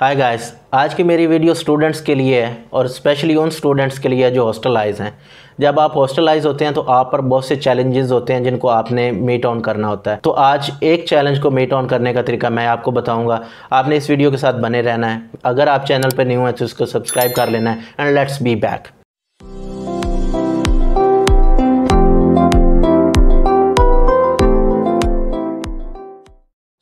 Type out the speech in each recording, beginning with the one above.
Hi guys आज की मेरी वीडियो स्टूडेंट्स के लिए है और स्पेशली उन स्टूडेंट्स के लिए जो हॉस्टलाइज हैं जब आप हॉस्टलाइज होते हैं तो आप पर बहुत से चैलेंजेस होते हैं जिनको आपने मीट ऑन करना होता है तो आज एक चैलेंज को मीट ऑन करने का तरीका मैं आपको बताऊंगा आपने इस वीडियो के साथ बने रहना है अगर आप चैनल पर न्यू हैं तो उसको सब्सक्राइब कर लेना है and let's be back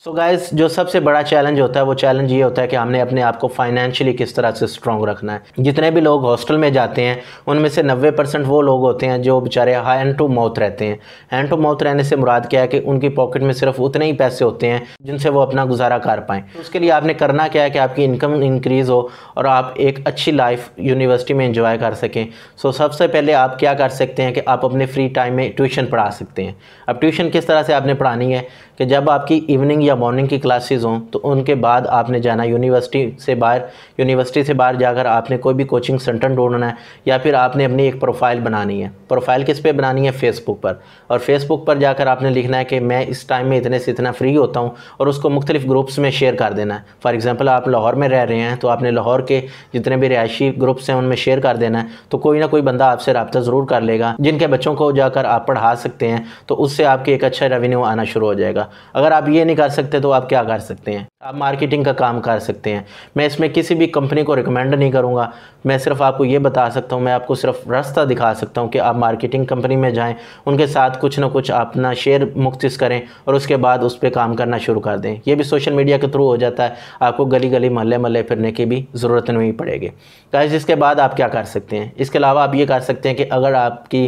so so guys जो सबसे बड़ा चैलेंज होता है वो चैलेंज ये होता है कि हमने अपने आप को फाइनेंशियली किस तरह से स्ट्रॉन्ग रखना है जितने भी लोग हॉस्टल में जाते हैं उनमें से 90 परसेंट वो लोग होते हैं जो बेचारे हैंड टू माउथ रहते हैं हैंड टू माउथ रहने से मुराद क्या है कि उनकी पॉकेट में सिर्फ उतने ही पैसे होते हैं जिनसे वो अपना गुजारा कर पाएँ तो उसके लिए आपने करना क्या है कि आपकी इनकम इंक्रीज़ हो और आप एक अच्छी लाइफ यूनिवर्सिटी में इंजॉय कर सकें सो so सबसे पहले आप क्या कर सकते हैं कि आप अपने फ्री टाइम में ट्यूशन पढ़ा सकते हैं अब ट्यूशन किस तरह से आपने पढ़ानी है कि जब आपकी इवनिंग या मॉर्निंग की क्लासेस हों तो उनके बाद आपने जाना यूनिवर्सिटी से बाहर यूनिवर्सिटी से बाहर जाकर आपने कोई भी कोचिंग सेंटर ढूंढना है या फिर आपने अपनी एक प्रोफाइल बनानी है प्रोफाइल किस पे बनानी है फेसबुक पर और फेसबुक पर जाकर आपने लिखना है कि मैं इस टाइम में इतने से इतना फ्री होता हूँ और उसको मुख्तलिफ ग्रुप्स में शेयर कर देना है फॉर एग्ज़ाम्पल आप लाहौर में रह रहे हैं तो आपने लाहौर के जितने भी रिहायशी ग्रुप्स हैं उनमें शेयर कर देना है तो कोई ना कोई बंदा आपसे रबता ज़रूर कर लेगा जिनके बच्चों को जाकर आप पढ़ा सकते हैं तो उससे आपके एक अच्छा रेवेन्यू आना शुरू हो जाएगा अगर आप ये नहीं कर सकते तो आप क्या कर सकते हैं आप मार्केटिंग का काम कर सकते हैं मैं इसमें किसी भी कंपनी को रिकमेंड नहीं करूँगा मैं सिर्फ आपको ये बता सकता हूँ मैं आपको सिर्फ रास्ता दिखा सकता हूँ कि आप मार्केटिंग कंपनी में जाएँ उनके साथ कुछ ना कुछ अपना शेयर मुख्त करें और उसके बाद उस पर काम करना शुरू कर दें ये भी सोशल मीडिया के थ्रू हो जाता है आपको गली गली महल महल्ले फिरने की भी ज़रूरत नहीं पड़ेगी गाइज इसके बाद आप क्या कर सकते हैं इसके अलावा आप ये कर सकते हैं कि अगर आपकी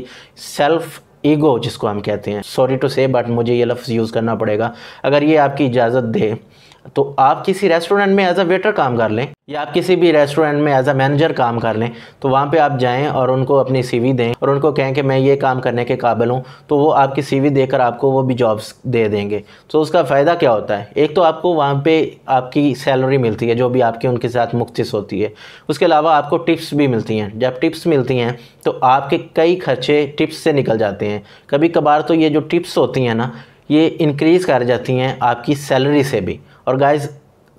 सेल्फ़ ईगो जिसको हम कहते हैं सॉरी टू से बट मुझे ये लफ्ज़ यूज़ करना पड़ेगा अगर ये आपकी इजाज़त दे तो आप किसी रेस्टोरेंट में एज अ वेटर काम कर लें या आप किसी भी रेस्टोरेंट में एज अ मैनेजर काम कर लें तो वहाँ पे आप जाएं और उनको अपनी सीवी दें और उनको कहें कि मैं ये काम करने के काबिल हूँ तो वो आपकी सीवी देकर आपको वो भी जॉब्स दे देंगे तो उसका फ़ायदा क्या होता है एक तो आपको वहाँ पे आपकी सैलरी मिलती है जो भी आपकी उनके साथ मुख्तिस होती है उसके अलावा आपको टिप्स भी मिलती हैं जब टिप्स मिलती हैं तो आपके कई खर्चे टिप्स से निकल जाते हैं कभी कभार तो ये जो टिप्स होती हैं ना ये इंक्रीज़ कर जाती हैं आपकी सैलरी से भी और गाइज़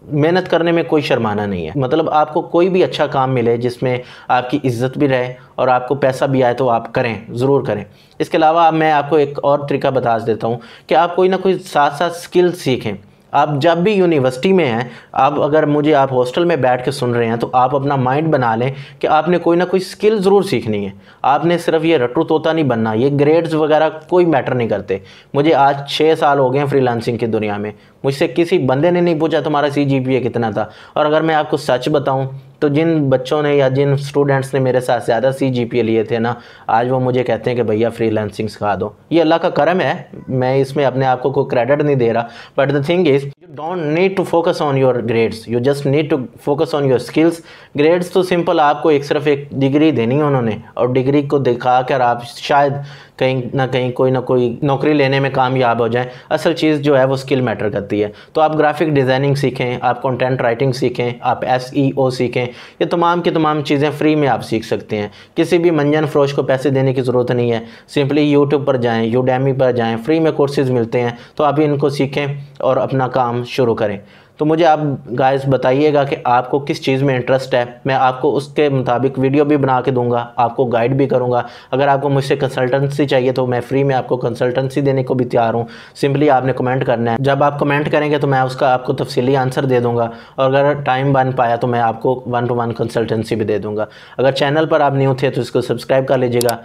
मेहनत करने में कोई शर्माना नहीं है मतलब आपको कोई भी अच्छा काम मिले जिसमें आपकी इज्जत भी रहे और आपको पैसा भी आए तो आप करें ज़रूर करें इसके अलावा मैं आपको एक और तरीका बता देता हूँ कि आप कोई ना कोई साथ साथ स्किल सीखें आप जब भी यूनिवर्सिटी में हैं आप अगर मुझे आप हॉस्टल में बैठ के सुन रहे हैं तो आप अपना माइंड बना लें कि आपने कोई ना कोई स्किल ज़रूर सीखनी है आपने सिर्फ ये रटू तोता नहीं बनना ये ग्रेड्स वगैरह कोई मैटर नहीं करते मुझे आज छः साल हो गए हैं फ्रीलांसिंग की दुनिया में मुझसे किसी बंदे ने नहीं पूछा तुम्हारा सी कितना था और अगर मैं आपको सच बताऊँ तो जिन बच्चों ने या जिन स्टूडेंट्स ने मेरे साथ ज़्यादा सी जी लिए थे ना आज वो मुझे कहते हैं कि भैया फ्री सिखा दो ये अल्लाह का करम है मैं इसमें अपने आप को कोई क्रेडिट नहीं दे रहा but the thing is you don't need to focus on your grades you just need to focus on your skills grades तो सिंपल आपको एक सिर्फ एक डिग्री देनी है उन्होंने और डिग्री को दिखा कर आप शायद कहीं ना कहीं कोई ना कोई नौकरी लेने में कामयाब हो जाएं असल चीज़ जो है वो स्किल मैटर करती है तो आप ग्राफिक डिज़ाइनिंग सीखें आप कंटेंट राइटिंग सीखें आप एस ई ओ सीखें ये तमाम की तमाम चीज़ें फ्री में आप सीख सकते हैं किसी भी मंजन फ्रोश को पैसे देने की ज़रूरत नहीं है सिंपली यूट्यूब पर जाएँ यूडेमी पर जाएँ फ्री में कोर्सेज़ मिलते हैं तो आप इनको सीखें और अपना काम काम शुरू करें तो मुझे आप गाइस बताइएगा कि आपको किस चीज़ में इंटरेस्ट है मैं आपको उसके मुताबिक वीडियो भी बना के दूंगा आपको गाइड भी करूंगा अगर आपको मुझसे कंसल्टेंसी चाहिए तो मैं फ्री में आपको कंसल्टेंसी देने को भी तैयार हूँ सिंपली आपने कमेंट करना है जब आप कमेंट करेंगे तो मैं उसका आपको तफसीली आंसर दे दूँगा और अगर टाइम बन पाया तो मैं आपको वन टू वन कंसल्टेंसी भी दे दूँगा अगर चैनल पर आप न्यू थे तो इसको सब्सक्राइब कर लीजिएगा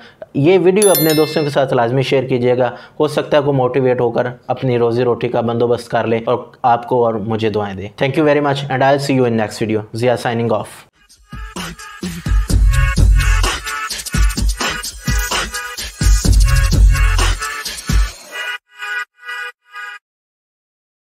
ये वीडियो अपने दोस्तों के साथ लाजमी शेयर कीजिएगा हो सकता है वो मोटिवेट होकर अपनी रोज़ी रोटी का बंदोबस्त कर ले और आपको और मुझे दुआ Thank you very much and I'll see you in next video. Zia signing off.